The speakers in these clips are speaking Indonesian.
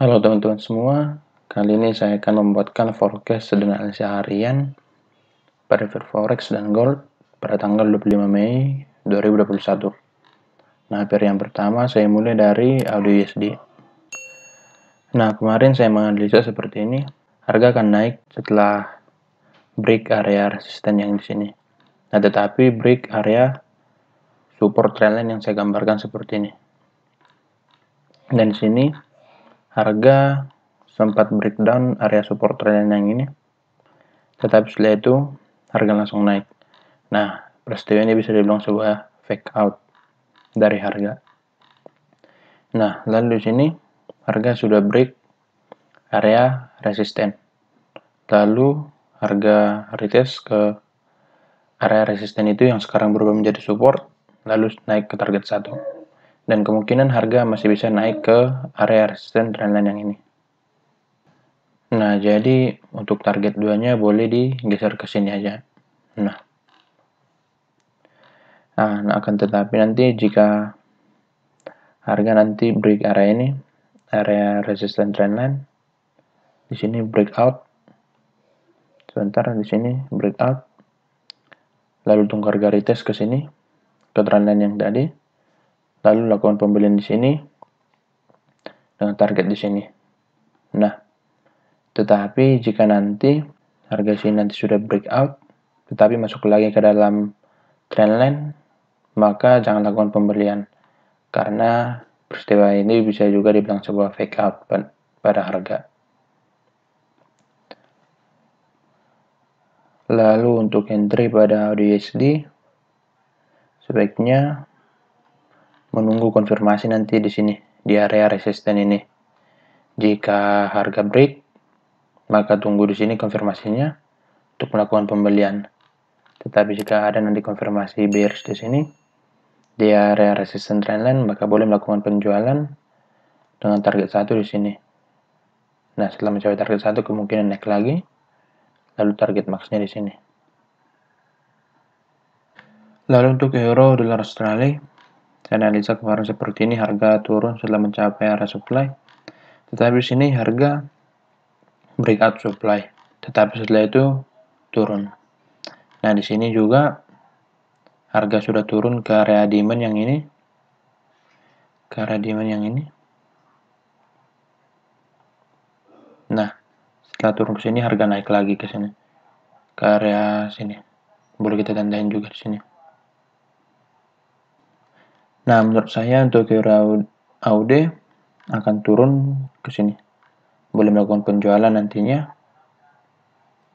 Halo teman-teman semua, kali ini saya akan membuatkan forecast sederhana seharian pada Forex dan Gold pada tanggal 25 Mei 2021. Nah, pair yang pertama saya mulai dari audio USD. Nah, kemarin saya menganalisa seperti ini, harga akan naik setelah break area resisten yang di sini. Nah, tetapi break area support trendline yang saya gambarkan seperti ini. Dan di sini harga sempat breakdown area support trend yang ini tetapi setelah itu harga langsung naik nah peristiwa ini bisa dibilang sebuah fake out dari harga nah lalu di sini harga sudah break area resisten lalu harga retest ke area resisten itu yang sekarang berubah menjadi support lalu naik ke target 1 dan kemungkinan harga masih bisa naik ke area resisten trendline yang ini. Nah, jadi untuk target duanya boleh digeser ke sini aja. Nah. Ah, nah, akan tetapi nanti jika harga nanti break area ini, area resisten trendline, di sini breakout, sebentar di sini breakout, lalu tunggu harga retest ke sini, ke trendline yang tadi, lalu lakukan pembelian di sini dengan target di sini. Nah, tetapi jika nanti harga sini nanti sudah breakout, tetapi masuk lagi ke dalam trendline, maka jangan lakukan pembelian karena peristiwa ini bisa juga dibilang sebuah fake out pada harga. Lalu untuk entry pada USD sebaiknya menunggu konfirmasi nanti di sini di area resisten ini. Jika harga break, maka tunggu di sini konfirmasinya untuk melakukan pembelian. Tetapi jika ada nanti konfirmasi bearish di sini di area resisten trendline, maka boleh melakukan penjualan dengan target satu di sini. Nah, setelah mencapai target satu kemungkinan naik lagi, lalu target maksnya di sini. Lalu untuk euro, dolar Australia, kita analisa kemarin seperti ini, harga turun setelah mencapai area supply. Tetapi di sini harga breakout supply. Tetapi setelah itu turun. Nah, di sini juga harga sudah turun ke area demand yang ini. Ke area demand yang ini. Nah, setelah turun ke sini harga naik lagi ke sini. Ke area sini. Boleh kita tandain juga di sini. Nah, menurut saya untuk euro AUD akan turun ke sini. Boleh melakukan penjualan nantinya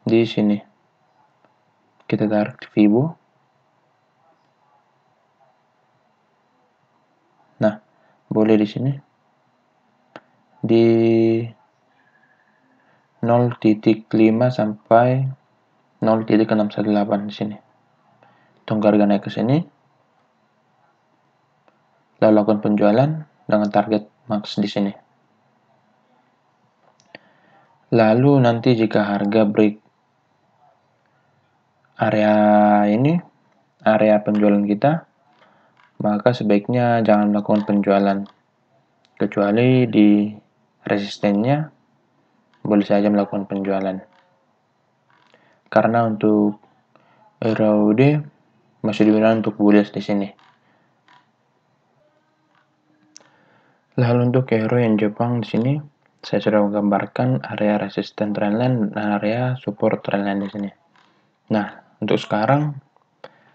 di sini. Kita tarik Fibo. Nah, boleh di sini. Di 0.5 sampai 0.618 di sini. Tunggu harga naik ke sini lalu lakukan penjualan dengan target max di sini. Lalu nanti jika harga break area ini, area penjualan kita, maka sebaiknya jangan melakukan penjualan. Kecuali di resistennya, boleh saja melakukan penjualan. Karena untuk ROD masih digunakan untuk bullish di sini. Lalu untuk hero yang Jepang di sini saya sudah menggambarkan area resisten trendline dan area support trendline di sini. Nah, untuk sekarang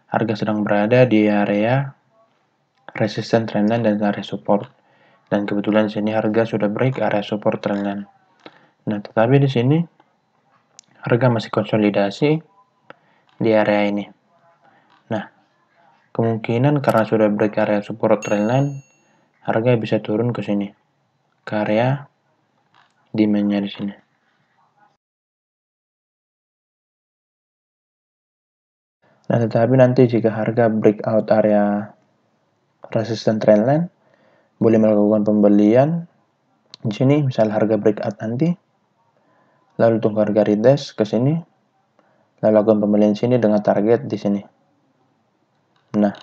harga sedang berada di area resisten trendline dan area support. Dan kebetulan di sini harga sudah break area support trendline. Nah, tetapi di sini harga masih konsolidasi di area ini. Nah, kemungkinan karena sudah break area support trendline harga bisa turun ke sini. Ke area demand di sini. Nah, tetapi nanti jika harga breakout area resistant trendline, boleh melakukan pembelian. Di sini, misal harga breakout nanti, lalu tunggu harga retest ke sini, lalu lakukan pembelian sini dengan target di sini. Nah,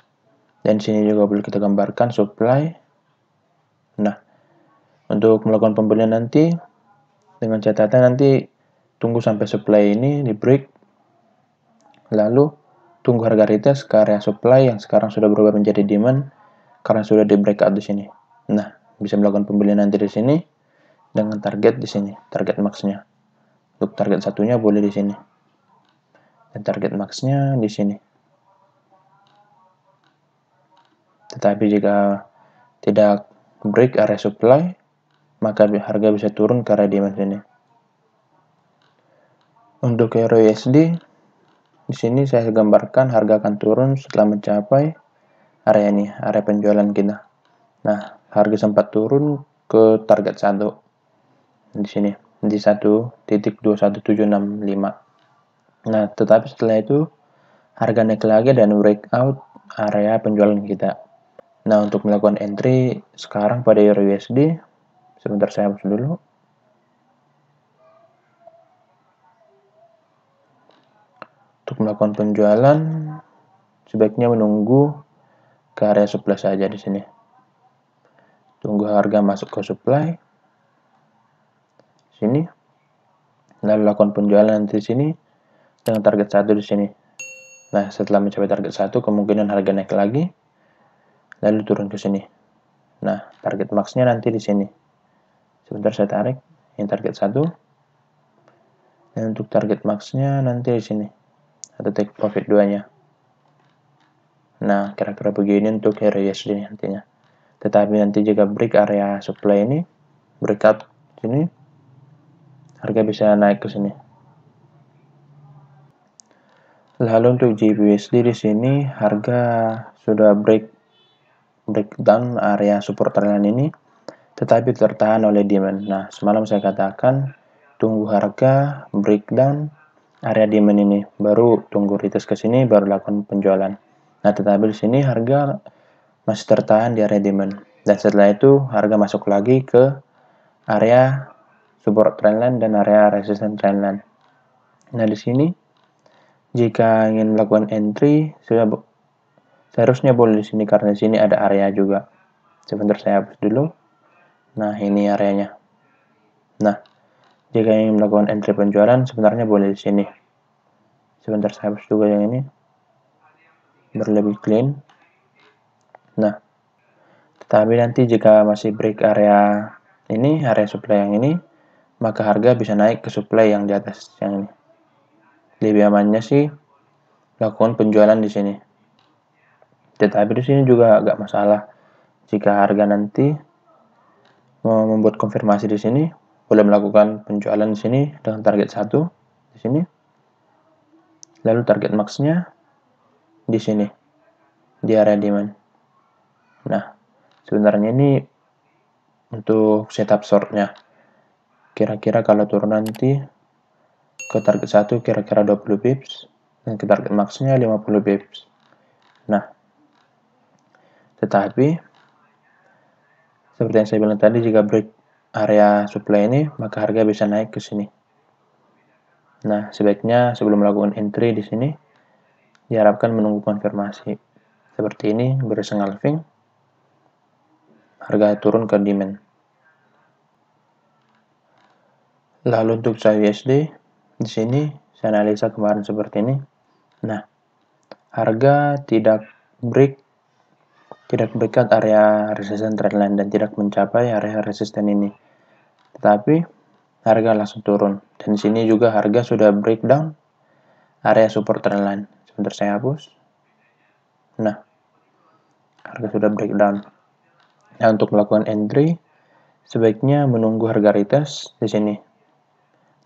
dan sini juga boleh kita gambarkan supply Nah, untuk melakukan pembelian nanti dengan catatan nanti tunggu sampai supply ini di break lalu tunggu harga retail sekarang area supply yang sekarang sudah berubah menjadi demand karena sudah di break out di sini. Nah, bisa melakukan pembelian nanti di sini dengan target di sini, target maxnya. Untuk target satunya boleh di sini. Dan target maxnya di sini. Tetapi jika tidak break area supply, maka harga bisa turun ke area demand sini. Untuk euro USD, di sini saya gambarkan harga akan turun setelah mencapai area ini, area penjualan kita. Nah, harga sempat turun ke target 1 di sini, di 1.21765. Nah, tetapi setelah itu harga naik lagi dan breakout area penjualan kita. Nah, untuk melakukan entry sekarang pada Euro USD, sebentar saya hapus dulu. Untuk melakukan penjualan, sebaiknya menunggu ke area supply saja di sini. Tunggu harga masuk ke supply. Sini. Lalu lakukan penjualan nanti di sini dengan target satu di sini. Nah, setelah mencapai target satu kemungkinan harga naik lagi lalu turun ke sini. Nah, target maxnya nanti di sini. Sebentar saya tarik, ini target satu. Dan untuk target maxnya nanti di sini. Atau take profit 2-nya. Nah, kira-kira begini untuk area USD nantinya. Tetapi nanti jika break area supply ini, breakout sini, harga bisa naik ke sini. Lalu untuk GBUSD di sini harga sudah break breakdown area support trendline ini tetapi tertahan oleh demand. Nah, semalam saya katakan tunggu harga breakdown area demand ini, baru tunggu retest ke sini baru lakukan penjualan. Nah, tetapi di sini harga masih tertahan di area demand dan setelah itu harga masuk lagi ke area support trendline dan area resistance trendline. Nah, di sini jika ingin melakukan entry sudah Seharusnya boleh di sini karena di sini ada area juga. Sebentar saya hapus dulu. Nah, ini areanya. Nah, jika ingin melakukan entry penjualan sebenarnya boleh di sini. Sebentar saya hapus juga yang ini. Berlebih clean. Nah, tetapi nanti jika masih break area ini, area supply yang ini, maka harga bisa naik ke supply yang di atas yang ini. Lebih amannya sih lakukan penjualan di sini. Tetapi ya, di sini juga agak masalah. Jika harga nanti membuat konfirmasi di sini, boleh melakukan penjualan di sini dengan target 1 di sini. Lalu target maxnya di sini di area demand. Nah, sebenarnya ini untuk setup shortnya. Kira-kira kalau turun nanti ke target 1 kira-kira 20 pips dan ke target maxnya 50 pips. Tetapi, seperti yang saya bilang tadi, jika break area supply ini, maka harga bisa naik ke sini. Nah, sebaiknya sebelum melakukan entry di sini, diharapkan menunggu konfirmasi. Seperti ini, beriseng alving, harga turun ke demand. Lalu untuk saya USD, di sini saya analisa kemarin seperti ini. Nah, harga tidak break tidak dekat area resisten trendline dan tidak mencapai area resisten ini. Tetapi harga langsung turun. Dan sini juga harga sudah breakdown area support trendline. Sebentar saya hapus. Nah, harga sudah breakdown. Nah, untuk melakukan entry, sebaiknya menunggu harga retest di sini.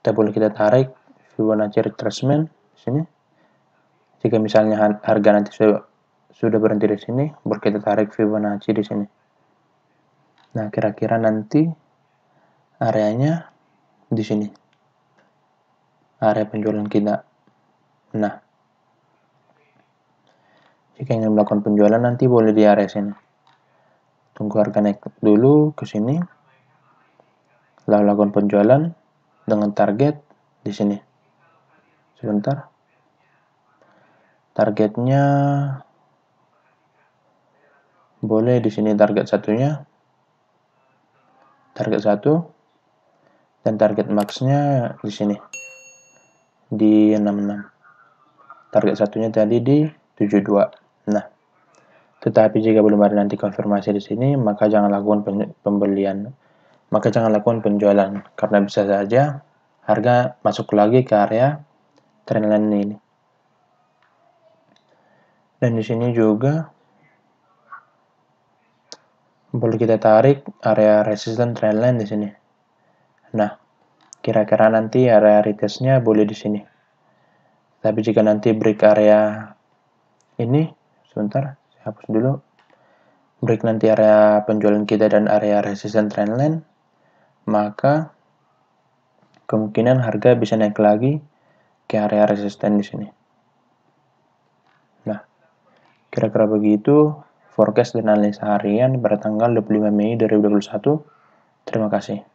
Kita boleh kita tarik Fibonacci retracement di sini. Jika misalnya harga nanti sudah sudah berhenti di sini, baru kita tarik Fibonacci di sini. Nah, kira-kira nanti areanya di sini. Area penjualan kita. Nah, jika ingin melakukan penjualan nanti boleh di area sini. Tunggu harga naik dulu ke sini. Lalu lakukan penjualan dengan target di sini. Sebentar. Targetnya boleh di sini target satunya target satu dan target maxnya di sini di 66 target satunya tadi di 72 nah tetapi jika belum ada nanti konfirmasi di sini maka jangan lakukan pembelian maka jangan lakukan penjualan karena bisa saja harga masuk lagi ke area trendline ini dan di sini juga boleh kita tarik area resistance trendline di sini. Nah, kira-kira nanti area retestnya boleh di sini. Tapi jika nanti break area ini, sebentar, saya hapus dulu. Break nanti area penjualan kita dan area resistance trendline, maka kemungkinan harga bisa naik lagi ke area resisten di sini. Nah, kira-kira begitu forecast dan analisa harian pada tanggal 25 Mei 2021. Terima kasih.